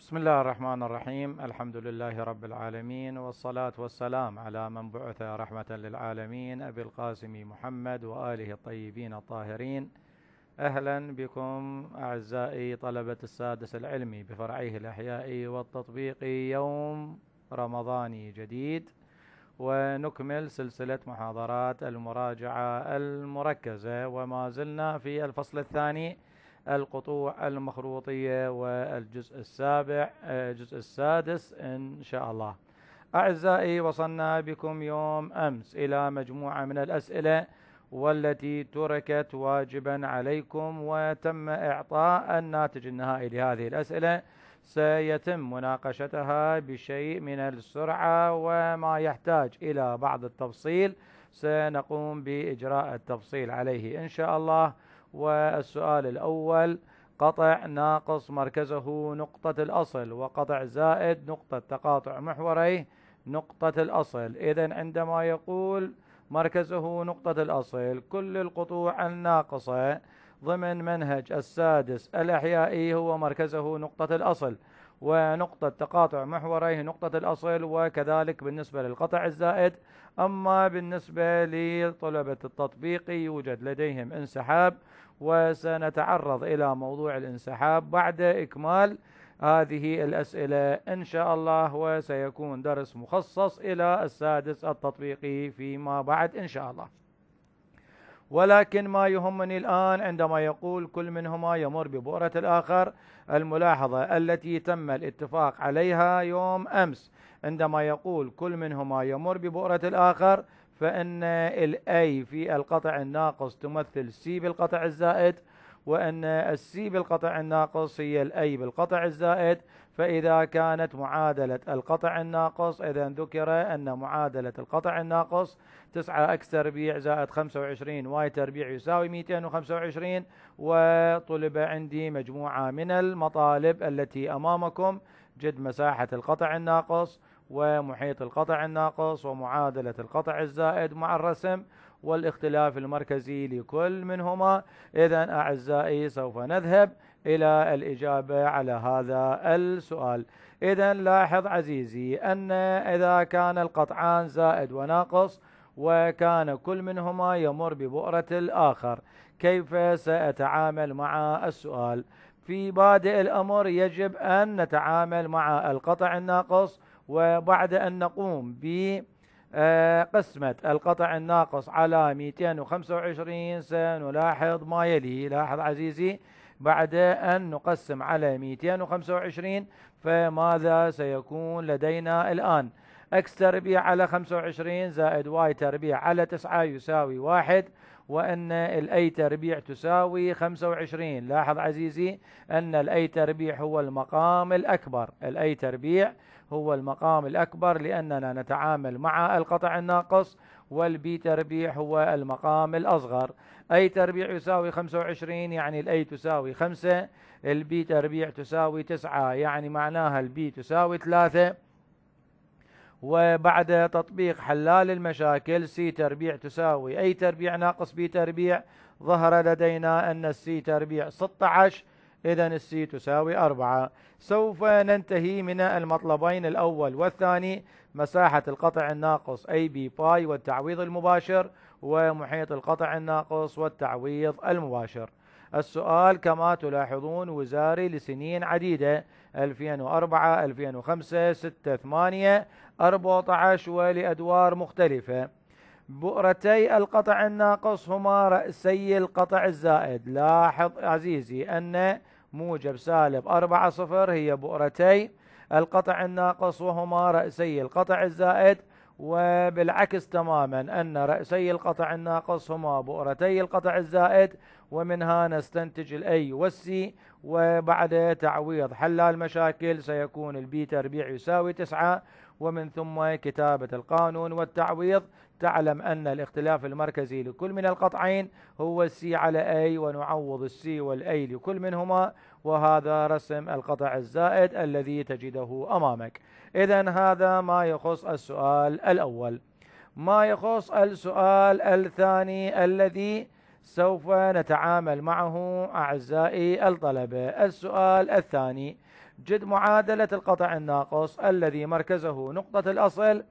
بسم الله الرحمن الرحيم الحمد لله رب العالمين والصلاة والسلام على من بعث رحمة للعالمين أبي القاسم محمد وآله الطيبين الطاهرين أهلا بكم أعزائي طلبة السادس العلمي بفرعيه الأحياء والتطبيقي يوم رمضاني جديد ونكمل سلسلة محاضرات المراجعة المركزة وما زلنا في الفصل الثاني القطوع المخروطية والجزء السابع الجزء آه، السادس إن شاء الله أعزائي وصلنا بكم يوم أمس إلى مجموعة من الأسئلة والتي تركت واجبا عليكم وتم إعطاء الناتج النهائي لهذه الأسئلة سيتم مناقشتها بشيء من السرعة وما يحتاج إلى بعض التفصيل سنقوم بإجراء التفصيل عليه إن شاء الله والسؤال الأول قطع ناقص مركزه نقطة الأصل وقطع زائد نقطة تقاطع محوريه نقطة الأصل إذا عندما يقول مركزه نقطة الأصل كل القطوع الناقصة ضمن منهج السادس الأحيائي هو مركزه نقطة الأصل ونقطة تقاطع محوريه نقطة الأصل وكذلك بالنسبة للقطع الزائد أما بالنسبة لطلبة التطبيق يوجد لديهم انسحاب وسنتعرض الى موضوع الانسحاب بعد اكمال هذه الاسئله ان شاء الله وسيكون درس مخصص الى السادس التطبيقي فيما بعد ان شاء الله. ولكن ما يهمني الآن عندما يقول كل منهما يمر ببؤرة الآخر الملاحظة التي تم الاتفاق عليها يوم أمس عندما يقول كل منهما يمر ببؤرة الآخر فإن الأي في القطع الناقص تمثل سي بالقطع الزائد وأن السي بالقطع الناقص هي الأي بالقطع الزائد فإذا كانت معادلة القطع الناقص إذا ذكر أن معادلة القطع الناقص 9 اكس تربيع زائد 25 واي تربيع يساوي 225 وطلب عندي مجموعة من المطالب التي أمامكم جد مساحة القطع الناقص ومحيط القطع الناقص ومعادلة القطع الزائد مع الرسم والاختلاف المركزي لكل منهما إذا أعزائي سوف نذهب إلى الإجابة على هذا السؤال إذا لاحظ عزيزي أن إذا كان القطعان زائد وناقص وكان كل منهما يمر ببؤرة الآخر كيف سأتعامل مع السؤال في بادئ الأمر يجب أن نتعامل مع القطع الناقص وبعد أن نقوم بقسمة آه، القطع الناقص على 225 سنلاحظ ما يلي لاحظ عزيزي بعد أن نقسم على 225 فماذا سيكون لدينا الآن x تربيع على 25 زائد y تربيع على 9 يساوي 1 وأن الأي تربيع تساوي 25 لاحظ عزيزي أن الأي تربيع هو المقام الأكبر الأي تربيع هو المقام الأكبر لأننا نتعامل مع القطع الناقص والبي تربيع هو المقام الأصغر أي تربيع يساوي 25 يعني الأي تساوي 5 البي تربيع تساوي 9 يعني معناها البي تساوي 3 وبعد تطبيق حلال المشاكل سي تربيع تساوي أي تربيع ناقص بي تربيع ظهر لدينا أن السي تربيع 16 إذا السي تساوي أربعة سوف ننتهي من المطلبين الأول والثاني مساحة القطع الناقص أي بي باي والتعويض المباشر ومحيط القطع الناقص والتعويض المباشر السؤال كما تلاحظون وزاري لسنين عديدة 2004 2005 6 8 14 ولأدوار مختلفة بؤرتي القطع الناقص هما رأسي القطع الزائد لاحظ عزيزي أن موجب سالب أربعة صفر هي بؤرتي القطع الناقص وهما رأسي القطع الزائد وبالعكس تماما أن رأسي القطع الناقص هما بؤرتي القطع الزائد ومنها نستنتج الأي والسي وبعد تعويض حلال المشاكل سيكون البي تربيع يساوي تسعة ومن ثم كتابة القانون والتعويض تعلم أن الاختلاف المركزي لكل من القطعين هو السي على أي ونعوض السي والأي لكل منهما وهذا رسم القطع الزائد الذي تجده أمامك إذا هذا ما يخص السؤال الأول ما يخص السؤال الثاني الذي سوف نتعامل معه أعزائي الطلبة السؤال الثاني جد معادلة القطع الناقص الذي مركزه نقطة الأصل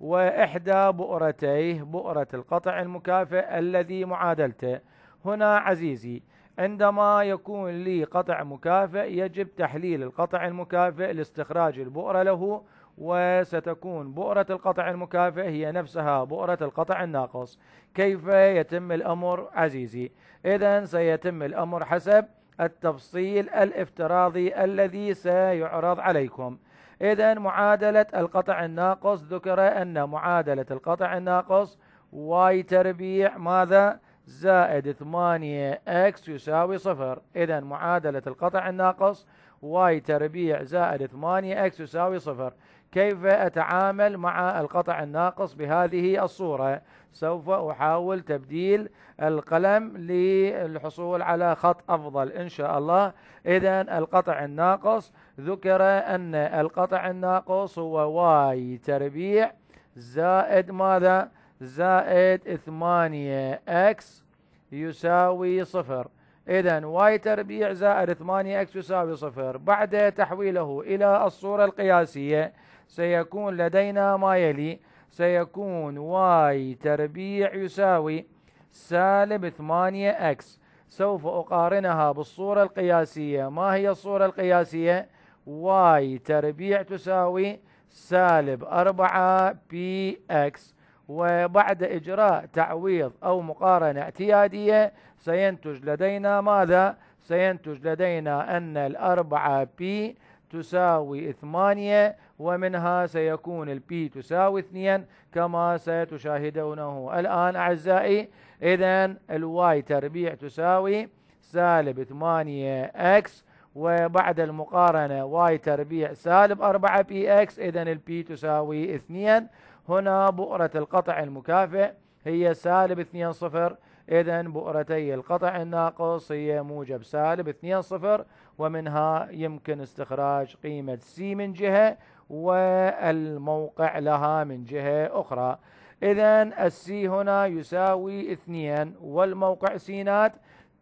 وإحدى بؤرتيه بؤرة القطع المكافئ الذي معادلته هنا عزيزي عندما يكون لي قطع مكافئ يجب تحليل القطع المكافئ لاستخراج البؤرة له وستكون بؤرة القطع المكافئ هي نفسها بؤرة القطع الناقص كيف يتم الأمر عزيزي إذا سيتم الأمر حسب التفصيل الافتراضي الذي سيعرض عليكم إذا معادلة القطع الناقص ذكر أن معادلة القطع الناقص واي تربيع ماذا؟ زائد 8 اكس يساوي صفر إذا معادلة القطع الناقص واي تربيع زائد 8 اكس يساوي صفر كيف أتعامل مع القطع الناقص بهذه الصورة سوف أحاول تبديل القلم للحصول على خط أفضل إن شاء الله إذا القطع الناقص ذكر أن القطع الناقص هو واي تربيع زائد ماذا زائد 8 اكس يساوي صفر إذا واي تربيع زائد 8 اكس يساوي صفر بعد تحويله إلى الصورة القياسية سيكون لدينا ما يلي سيكون واي تربيع يساوي سالب 8 اكس سوف أقارنها بالصورة القياسية ما هي الصورة القياسية؟ واي تربيع تساوي سالب 4 بي اكس وبعد إجراء تعويض أو مقارنة اعتيادية سينتج لدينا ماذا؟ سينتج لدينا أن الأربعة بي تساوي ثمانية ومنها سيكون البي تساوي اثنين كما ستشاهدونه الآن أعزائي إذا الواي تربيع تساوي سالب ثمانية اكس وبعد المقارنة واي تربيع سالب 4 بي اكس إذا البي تساوي 2 هنا بؤرة القطع المكافئ هي سالب 2 صفر إذا بؤرتي القطع الناقص هي موجب سالب 2 صفر ومنها يمكن استخراج قيمة سي من جهة والموقع لها من جهة أخرى إذا السي هنا يساوي 2 والموقع سينات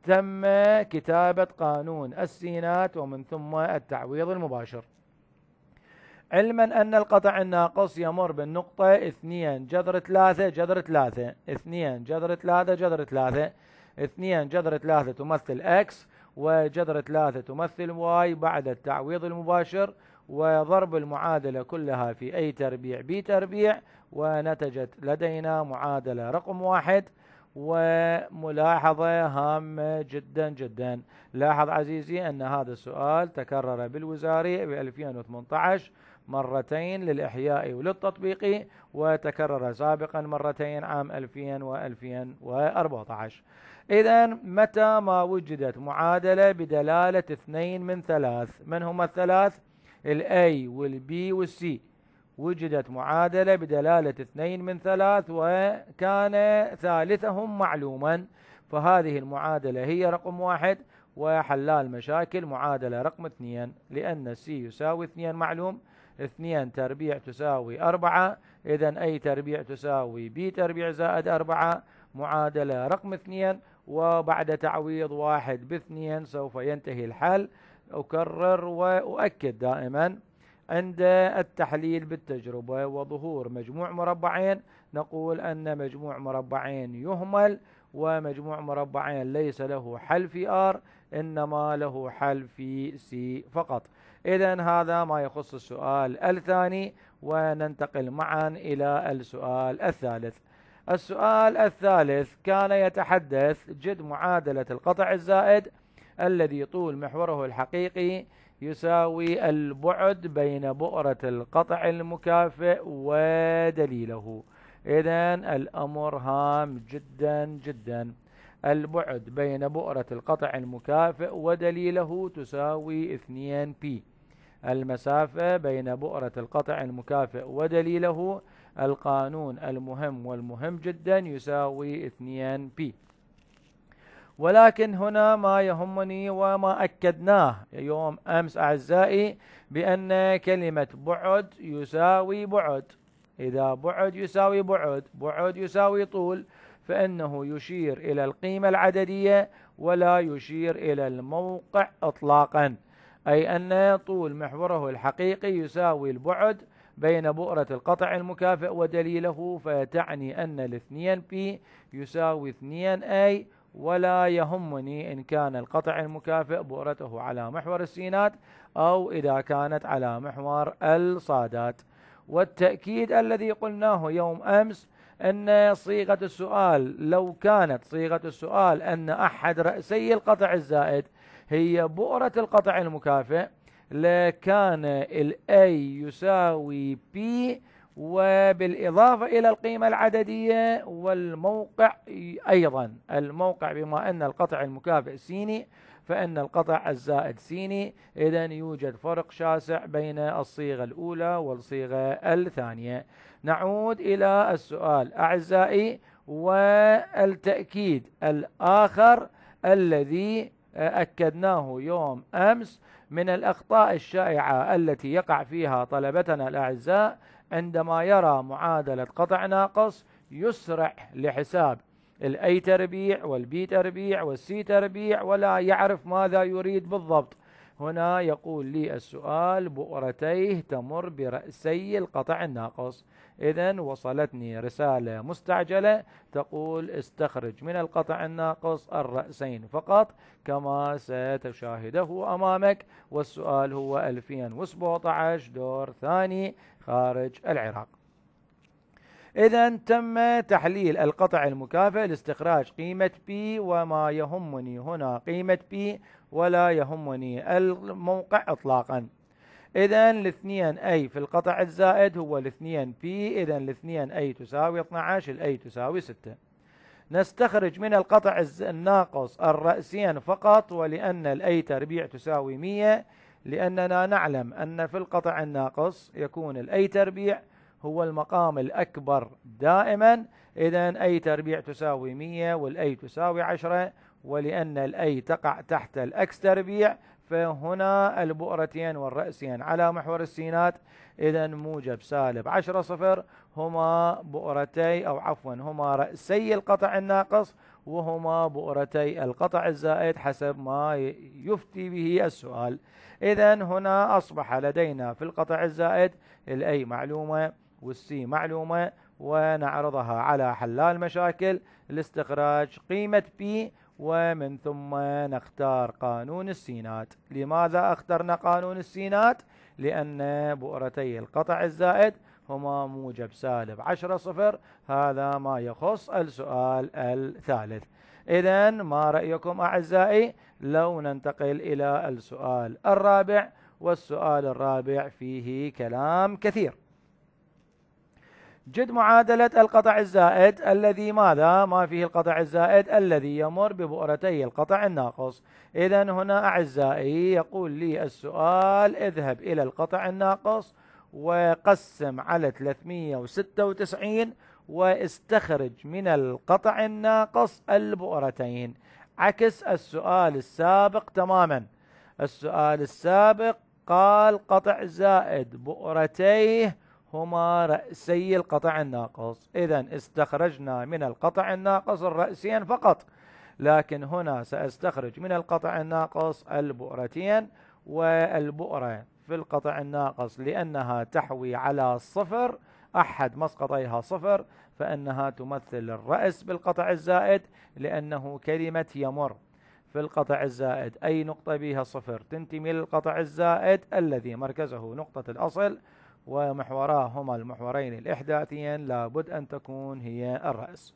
تم كتابة قانون السينات ومن ثم التعويض المباشر علما أن القطع الناقص يمر بالنقطة 2 جذر 3 جذر 3 2 جذر 3 جذر 3 2 جذر 3 تمثل x وجذر 3 تمثل y بعد التعويض المباشر وضرب المعادلة كلها في أي تربيع بتربيع ونتجت لدينا معادلة رقم واحد وملاحظة هامة جدا جدا لاحظ عزيزي أن هذا السؤال تكرر بالوزاري ب 2018 مرتين للإحياء وللتطبيق وتكرر سابقا مرتين عام 2000 و 2014 إذا متى ما وجدت معادلة بدلالة اثنين من ثلاث من هما الثلاث؟ الأي والبي والسي وجدت معادلة بدلالة اثنين من ثلاث وكان ثالثهم معلوما فهذه المعادلة هي رقم واحد وحلال مشاكل معادلة رقم اثنين لأن سي يساوي اثنين معلوم اثنين تربيع تساوي أربعة إذا أي تربيع تساوي بي تربيع زائد أربعة معادلة رقم اثنين وبعد تعويض واحد باثنين سوف ينتهي الحل أكرر وأؤكد دائما عند التحليل بالتجربة وظهور مجموع مربعين نقول أن مجموع مربعين يهمل ومجموع مربعين ليس له حل في R إنما له حل في C فقط إذا هذا ما يخص السؤال الثاني وننتقل معا إلى السؤال الثالث السؤال الثالث كان يتحدث جد معادلة القطع الزائد الذي طول محوره الحقيقي يساوي البعد بين بؤرة القطع المكافئ ودليله إذا الأمر هام جدا جدا البعد بين بؤرة القطع المكافئ ودليله تساوي 2 بي المسافة بين بؤرة القطع المكافئ ودليله القانون المهم والمهم جدا يساوي 2 بي ولكن هنا ما يهمني وما أكدناه يوم أمس أعزائي بأن كلمة بعد يساوي بعد إذا بعد يساوي بعد بعد يساوي طول فإنه يشير إلى القيمة العددية ولا يشير إلى الموقع إطلاقا أي أن طول محوره الحقيقي يساوي البعد بين بؤرة القطع المكافئ ودليله فتعني أن الاثنين بي يساوي اثنين أي ولا يهمني إن كان القطع المكافئ بؤرته على محور السينات أو إذا كانت على محور الصادات والتأكيد الذي قلناه يوم أمس أن صيغة السؤال لو كانت صيغة السؤال أن أحد رأسي القطع الزائد هي بؤرة القطع المكافئ لكان الأي يساوي بي وبالإضافة إلى القيمة العددية والموقع أيضا الموقع بما أن القطع المكافئ سيني فإن القطع الزائد سيني إذا يوجد فرق شاسع بين الصيغة الأولى والصيغة الثانية نعود إلى السؤال أعزائي والتأكيد الآخر الذي أكدناه يوم أمس من الأخطاء الشائعة التي يقع فيها طلبتنا الأعزاء عندما يرى معادلة قطع ناقص يسرع لحساب الاي تربيع والبي تربيع والسي تربيع ولا يعرف ماذا يريد بالضبط هنا يقول لي السؤال بؤرتيه تمر برأسي القطع الناقص إذا وصلتني رسالة مستعجلة تقول استخرج من القطع الناقص الرأسين فقط كما ستشاهده أمامك والسؤال هو 2017 دور ثاني خارج العراق إذا تم تحليل القطع المكافئ لاستخراج قيمة P وما يهمني هنا قيمة P ولا يهمني الموقع إطلاقا إذا الاثنين أي في القطع الزائد هو الاثنين بي إذا الاثنين أي تساوي 12 الأي تساوي 6 نستخرج من القطع الناقص الرأسين فقط ولأن الأي تربيع تساوي 100 لأننا نعلم أن في القطع الناقص يكون الأي تربيع هو المقام الأكبر دائما إذا أي تربيع تساوي 100 والأي تساوي 10 ولأن الأي تقع تحت الأكس تربيع فهنا البؤرتين والرأسين على محور السينات إذا موجب سالب عشرة صفر هما بؤرتي أو عفوا هما رأسي القطع الناقص وهما بؤرتي القطع الزائد حسب ما يفتي به السؤال إذا هنا أصبح لدينا في القطع الزائد الأي معلومة والسي معلومة ونعرضها على حلال مشاكل لاستخراج قيمة بي ومن ثم نختار قانون السينات لماذا اخترنا قانون السينات لأن بؤرتي القطع الزائد هما موجب سالب عشرة صفر هذا ما يخص السؤال الثالث إذا ما رأيكم أعزائي لو ننتقل إلى السؤال الرابع والسؤال الرابع فيه كلام كثير جد معادلة القطع الزائد الذي ماذا؟ ما فيه القطع الزائد الذي يمر ببؤرتي القطع الناقص إذا هنا أعزائي يقول لي السؤال اذهب إلى القطع الناقص وقسم على 396 واستخرج من القطع الناقص البؤرتين عكس السؤال السابق تماما السؤال السابق قال قطع زائد بؤرتيه هما رأسي القطع الناقص إذا استخرجنا من القطع الناقص الرأسين فقط لكن هنا سأستخرج من القطع الناقص البؤرتين والبؤرة في القطع الناقص لأنها تحوي على صفر أحد مسقطيها صفر فإنها تمثل الرأس بالقطع الزائد لأنه كلمة يمر في القطع الزائد أي نقطة بها صفر تنتمي للقطع الزائد الذي مركزه نقطة الأصل ومحوراهما المحورين الإحداثيين لابد أن تكون هي الرأس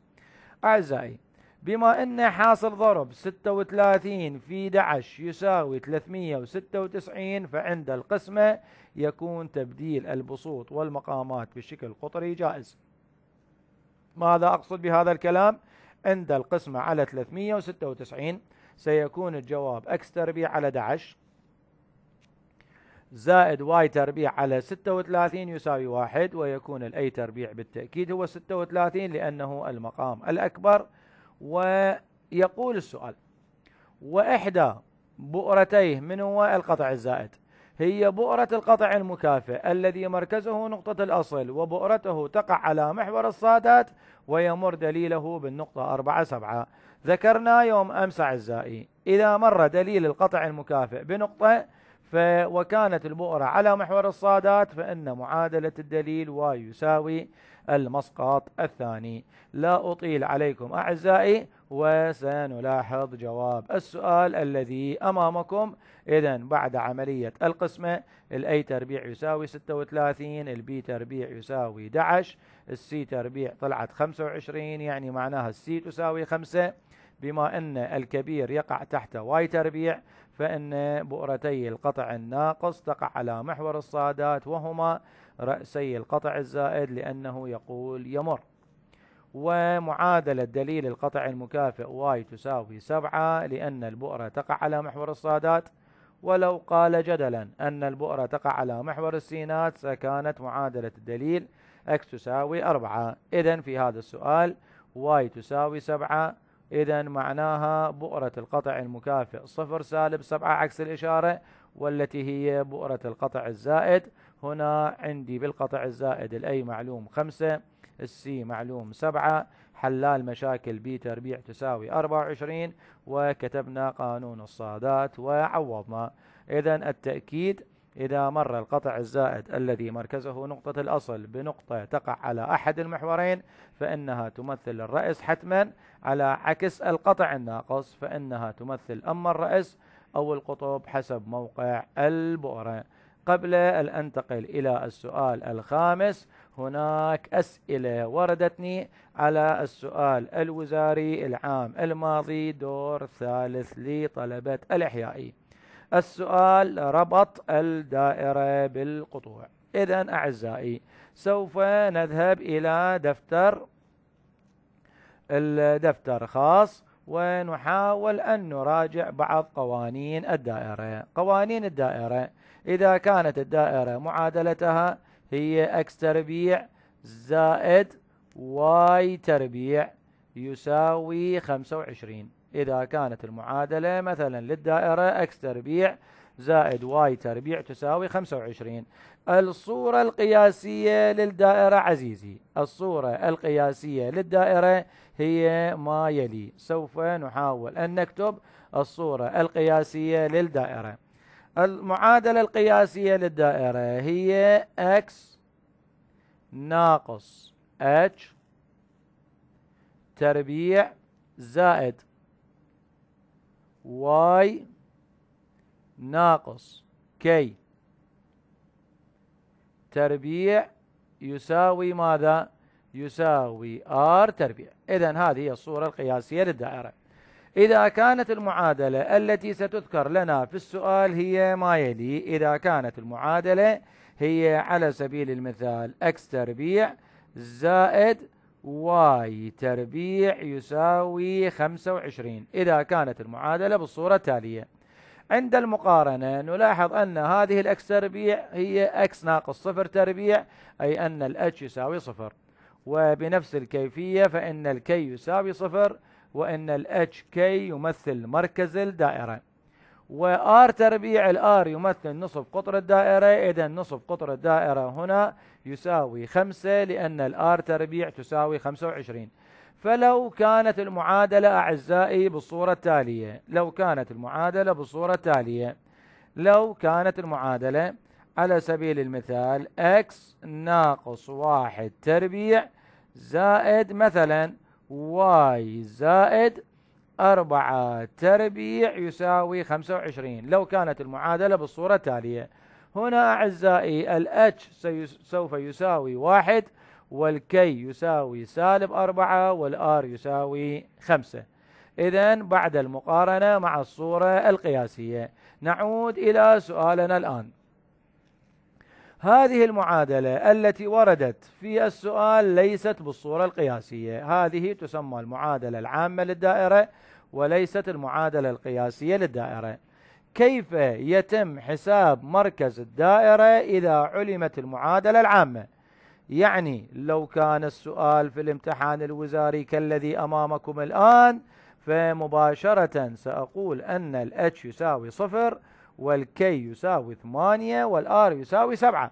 أعزائي بما أن حاصل ضرب 36 في 11 يساوي 396 فعند القسمة يكون تبديل البسوط والمقامات بشكل قطري جائز ماذا أقصد بهذا الكلام؟ عند القسمة على 396 سيكون الجواب اكس تربيع على 11 زائد واي تربيع على 36 يساوي واحد ويكون الاي تربيع بالتأكيد هو 36 لأنه المقام الأكبر ويقول السؤال وإحدى بؤرتيه من هو القطع الزائد هي بؤرة القطع المكافئ الذي مركزه نقطة الأصل وبؤرته تقع على محور الصادات ويمر دليله بالنقطة 4 7 ذكرنا يوم أمس أعزائي إذا مر دليل القطع المكافئ بنقطة وكانت البؤرة على محور الصادات فإن معادلة الدليل واي يساوي المسقط الثاني لا أطيل عليكم أعزائي وسنلاحظ جواب السؤال الذي أمامكم إذا بعد عملية القسمة الأي تربيع يساوي 36 البي تربيع يساوي 11 السي تربيع طلعت 25 يعني معناها السي تساوي 5 بما أن الكبير يقع تحت واي تربيع فإن بؤرتي القطع الناقص تقع على محور الصادات وهما رأسي القطع الزائد لأنه يقول يمر ومعادلة دليل القطع المكافئ واي تساوي سبعة لأن البؤرة تقع على محور الصادات ولو قال جدلا أن البؤرة تقع على محور السينات سكانت معادلة الدليل اكس تساوي أربعة إذا في هذا السؤال واي تساوي سبعة إذا معناها بؤرة القطع المكافئ صفر سالب سبعة عكس الإشارة والتي هي بؤرة القطع الزائد هنا عندي بالقطع الزائد الأي معلوم خمسة السي معلوم سبعة حلال مشاكل بي تربيع تساوي 24 وكتبنا قانون الصادات وعوضنا إذا التأكيد إذا مر القطع الزائد الذي مركزه نقطة الأصل بنقطة تقع على أحد المحورين فإنها تمثل الرأس حتما على عكس القطع الناقص فإنها تمثل أما الرأس أو القطب حسب موقع البؤرة قبل أن أنتقل إلى السؤال الخامس هناك أسئلة وردتني على السؤال الوزاري العام الماضي دور ثالث لطلبة الإحيائي السؤال ربط الدائرة بالقطوع إذا أعزائي سوف نذهب إلى دفتر الدفتر خاص ونحاول أن نراجع بعض قوانين الدائرة قوانين الدائرة إذا كانت الدائرة معادلتها هي x تربيع زائد y تربيع يساوي 25 إذا كانت المعادلة مثلا للدائرة إكس تربيع زائد واي تربيع تساوي 25 الصورة القياسية للدائرة عزيزي الصورة القياسية للدائرة هي ما يلي سوف نحاول أن نكتب الصورة القياسية للدائرة المعادلة القياسية للدائرة هي x ناقص h تربيع زائد واي ناقص كي تربيع يساوي ماذا؟ يساوي ار تربيع إذا هذه هي الصورة القياسية للدائرة إذا كانت المعادلة التي ستذكر لنا في السؤال هي ما يلي إذا كانت المعادلة هي على سبيل المثال x تربيع زائد واي تربيع يساوي 25 إذا كانت المعادلة بالصورة التالية عند المقارنة نلاحظ أن هذه الأكس تربيع هي أكس ناقص صفر تربيع أي أن الأتش يساوي صفر وبنفس الكيفية فإن الكي يساوي صفر وإن الاتش كي يمثل مركز الدائرة وآر تربيع الآر يمثل نصف قطر الدائرة إذا نصف قطر الدائرة هنا يساوي خمسة لأن الآر تربيع تساوي خمسة وعشرين فلو كانت المعادلة أعزائي بالصورة التالية لو كانت المعادلة بالصورة التالية لو كانت المعادلة على سبيل المثال x ناقص واحد تربيع زائد مثلا y زائد أربعة تربيع يساوي خمسة وعشرين لو كانت المعادلة بالصورة التالية هنا أعزائي الاتش سوف يساوي واحد والكي يساوي سالب أربعة والآر يساوي خمسة إذا بعد المقارنة مع الصورة القياسية نعود إلى سؤالنا الآن هذه المعادلة التي وردت في السؤال ليست بالصورة القياسية هذه تسمى المعادلة العامة للدائرة وليست المعادلة القياسية للدائرة كيف يتم حساب مركز الدائرة إذا علمت المعادلة العامة يعني لو كان السؤال في الامتحان الوزاري كالذي أمامكم الآن فمباشرة سأقول أن الاتش يساوي صفر والكي يساوي 8 والآر يساوي 7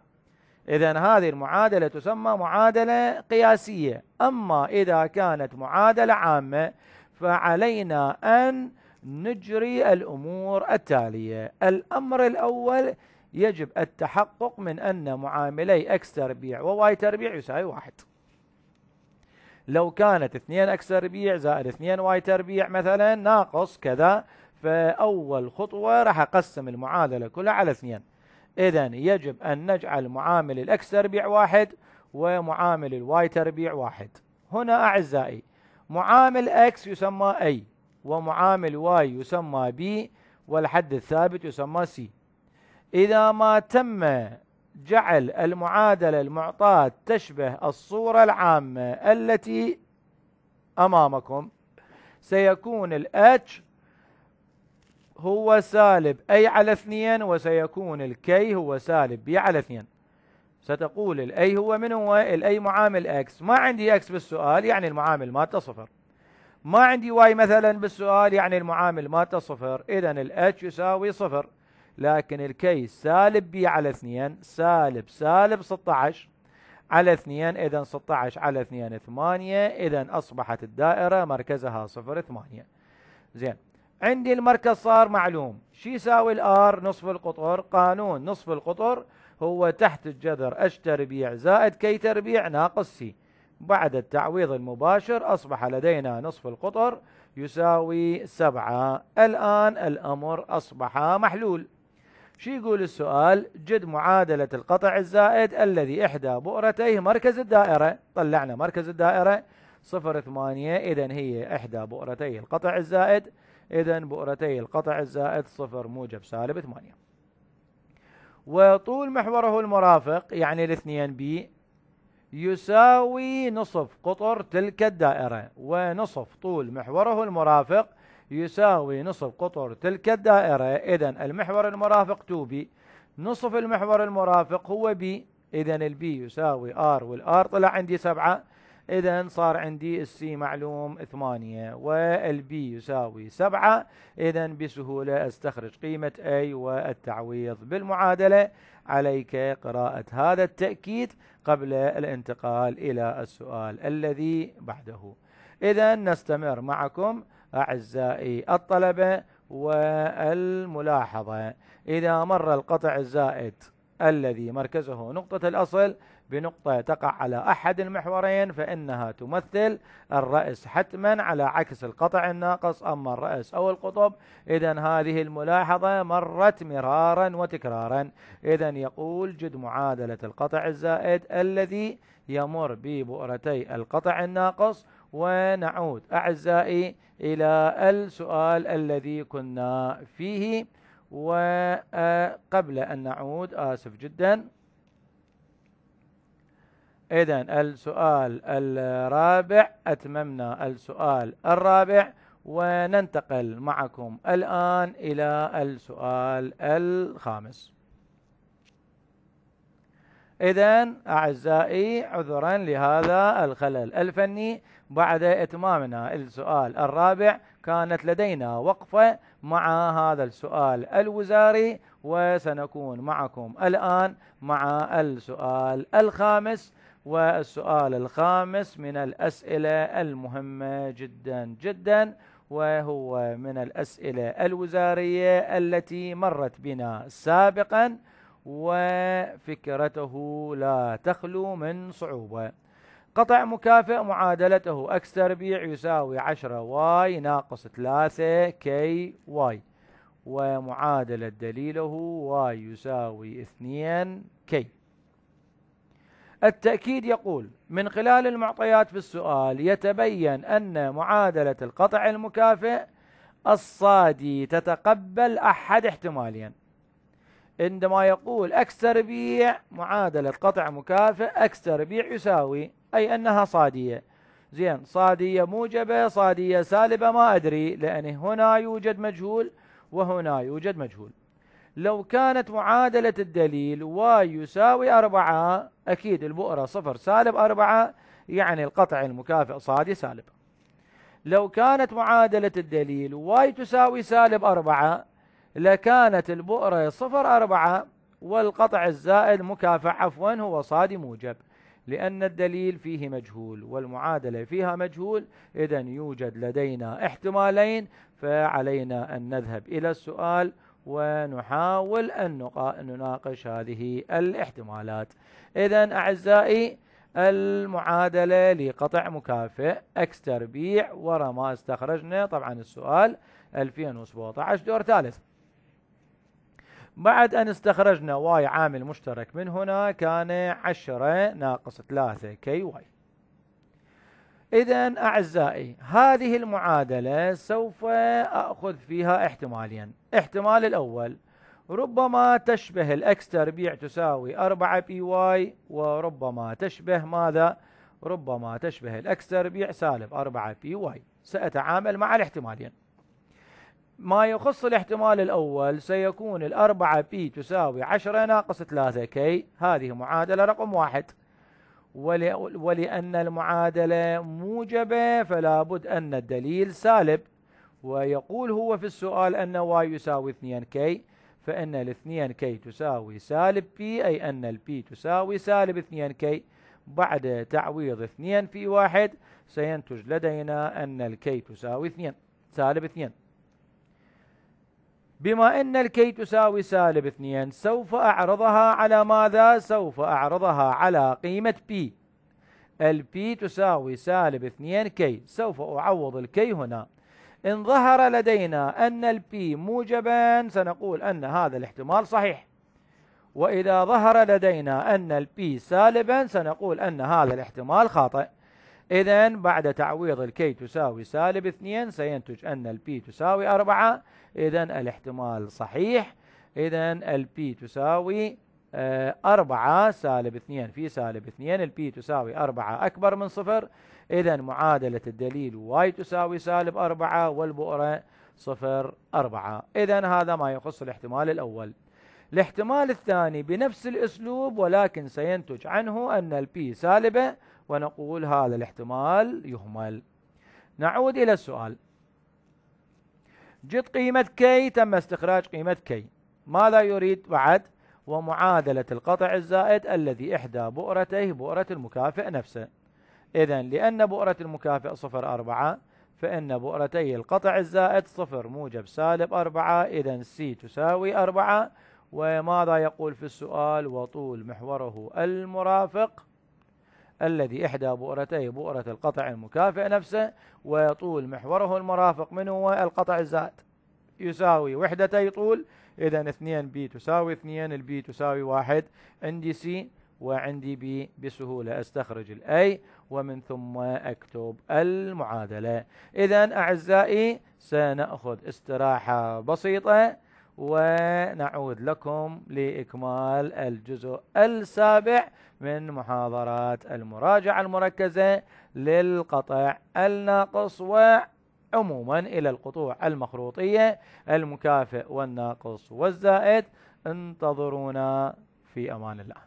إذا هذه المعادلة تسمى معادلة قياسية أما إذا كانت معادلة عامة فعلينا أن نجري الأمور التالية الأمر الأول يجب التحقق من أن معاملي اكس تربيع وواي تربيع يساوي واحد لو كانت 2 اكس تربيع زائد 2 واي تربيع مثلا ناقص كذا فأول خطوة راح أقسم المعادلة كلها على اثنين إذا يجب أن نجعل معامل الإكس تربيع واحد ومعامل الواي تربيع واحد هنا أعزائي معامل إكس يسمى أي ومعامل واي يسمى بي والحد الثابت يسمى سي إذا ما تم جعل المعادلة المعطاة تشبه الصورة العامة التي أمامكم سيكون الاتش هو سالب أي على اثنين وسيكون الكي هو سالب بي على اثنين ستقول الأي هو من هو الأي معامل أكس ما عندي أكس بالسؤال يعني المعامل مالته صفر ما عندي واي مثلا بالسؤال يعني المعامل مالته صفر إذا الاتش يساوي صفر لكن الكي سالب بي على اثنين سالب سالب 16 على اثنين إذا 16 على اثنين ثمانية إذا أصبحت الدائرة مركزها صفر ثمانية زين عندي المركز صار معلوم شو يساوي الار نصف القطر قانون نصف القطر هو تحت الجذر اش تربيع زائد كي تربيع ناقص سي بعد التعويض المباشر أصبح لدينا نصف القطر يساوي سبعة الآن الأمر أصبح محلول شو يقول السؤال جد معادلة القطع الزائد الذي إحدى بؤرتيه مركز الدائرة طلعنا مركز الدائرة صفر ثمانية إذا هي إحدى بؤرتي القطع الزائد إذا بؤرتي القطع الزائد صفر موجب سالب ثمانية وطول محوره المرافق يعني الاثنين بي يساوي نصف قطر تلك الدائرة ونصف طول محوره المرافق يساوي نصف قطر تلك الدائرة إذا المحور المرافق 2 بي نصف المحور المرافق هو بي إذا البي يساوي ار والار طلع عندي سبعة إذا صار عندي السي معلوم 8 والبي يساوي 7 إذا بسهولة أستخرج قيمة اي والتعويض بالمعادلة عليك قراءة هذا التأكيد قبل الانتقال إلى السؤال الذي بعده إذا نستمر معكم أعزائي الطلبة والملاحظة إذا مر القطع الزائد الذي مركزه نقطة الأصل بنقطة تقع على أحد المحورين فإنها تمثل الرأس حتما على عكس القطع الناقص أما الرأس أو القطب إذا هذه الملاحظة مرت مرارا وتكرارا إذا يقول جد معادلة القطع الزائد الذي يمر ببؤرتي القطع الناقص ونعود أعزائي إلى السؤال الذي كنا فيه وقبل آه، أن نعود آسف جداً إذا السؤال الرابع أتممنا السؤال الرابع وننتقل معكم الآن إلى السؤال الخامس إذا أعزائي عذرا لهذا الخلل الفني بعد إتمامنا السؤال الرابع كانت لدينا وقفة مع هذا السؤال الوزاري وسنكون معكم الآن مع السؤال الخامس والسؤال الخامس من الأسئلة المهمة جدا جدا وهو من الأسئلة الوزارية التي مرت بنا سابقا وفكرته لا تخلو من صعوبة قطع مكافئ معادلته اكس تربيع يساوي 10 واي ناقص 3 كي واي ومعادلة دليله واي يساوي 2 كي التأكيد يقول من خلال المعطيات في السؤال يتبين أن معادلة القطع المكافئ الصادي تتقبل أحد احتمالين عندما يقول اكس تربيع معادلة قطع مكافئ اكس تربيع يساوي أي أنها صادية زين صادية موجبة صادية سالبة ما أدري لأن هنا يوجد مجهول وهنا يوجد مجهول لو كانت معادلة الدليل واي يساوي أربعة أكيد البؤرة صفر سالب أربعة يعني القطع المكافئ صادي سالب لو كانت معادلة الدليل واي تساوي سالب أربعة لكانت البؤرة صفر أربعة والقطع الزائد مكافئ عفوا هو صادي موجب لأن الدليل فيه مجهول والمعادلة فيها مجهول إذا يوجد لدينا احتمالين فعلينا أن نذهب إلى السؤال ونحاول أن نناقش هذه الاحتمالات إذا أعزائي المعادلة لقطع مكافئ اكس تربيع ورا ما استخرجنا طبعا السؤال 2017 دور ثالث بعد أن استخرجنا واي عامل مشترك من هنا كان 10 ناقص 3 كي واي إذا أعزائي هذه المعادلة سوف أخذ فيها احتمالين احتمال الأول ربما تشبه الأكس تربيع تساوي 4 بي واي وربما تشبه ماذا؟ ربما تشبه الأكس تربيع سالب 4 بي واي سأتعامل مع الاحتمالين ما يخص الاحتمال الأول سيكون الأربعة بي تساوي 10 ناقص 3 كي هذه معادلة رقم واحد ولأن المعادلة موجبة فلا بد أن الدليل سالب ويقول هو في السؤال أن y يساوي 2 k فإن ال 2 k تساوي سالب p أي أن ال p تساوي سالب 2 k بعد تعويض 2 في 1 سينتج لدينا أن k تساوي 2 سالب 2 بما أن الكي تساوي سالب 2 سوف أعرضها على ماذا؟ سوف أعرضها على قيمة بي البي تساوي سالب 2 كي سوف أعوض الكي هنا إن ظهر لدينا أن البي موجبا سنقول أن هذا الاحتمال صحيح وإذا ظهر لدينا أن البي سالبا سنقول أن هذا الاحتمال خاطئ إذا بعد تعويض الكي تساوي سالب 2 سينتج أن البي تساوي 4 إذا الاحتمال صحيح إذا البي تساوي 4 آه، سالب 2 في سالب 2 البي تساوي 4 أكبر من صفر إذا معادلة الدليل واي تساوي سالب 4 والبؤرة صفر 4 إذا هذا ما يخص الاحتمال الأول الاحتمال الثاني بنفس الأسلوب ولكن سينتج عنه أن البي سالبة ونقول هذا الاحتمال يهمل نعود إلى السؤال جد قيمة كي تم استخراج قيمة كي ماذا يريد بعد ومعادلة القطع الزائد الذي إحدى بؤرته بؤرة المكافئ نفسه إذا لأن بؤرة المكافئ صفر أربعة فإن بؤرتي القطع الزائد صفر موجب سالب أربعة إذا سي تساوي أربعة وماذا يقول في السؤال وطول محوره المرافق الذي إحدى بؤرتيه بؤرة القطع المكافئ نفسه ويطول محوره المرافق منه والقطع القطع الزائد يساوي وحدتي طول إذا 2 بي تساوي 2 البي تساوي 1 عندي سي وعندي بي بسهولة أستخرج الأي ومن ثم أكتب المعادلة إذا أعزائي سنأخذ استراحة بسيطة ونعود لكم لإكمال الجزء السابع من محاضرات المراجعة المركزة للقطع الناقص وعموما إلى القطوع المخروطية المكافئ والناقص والزائد انتظرونا في أمان الله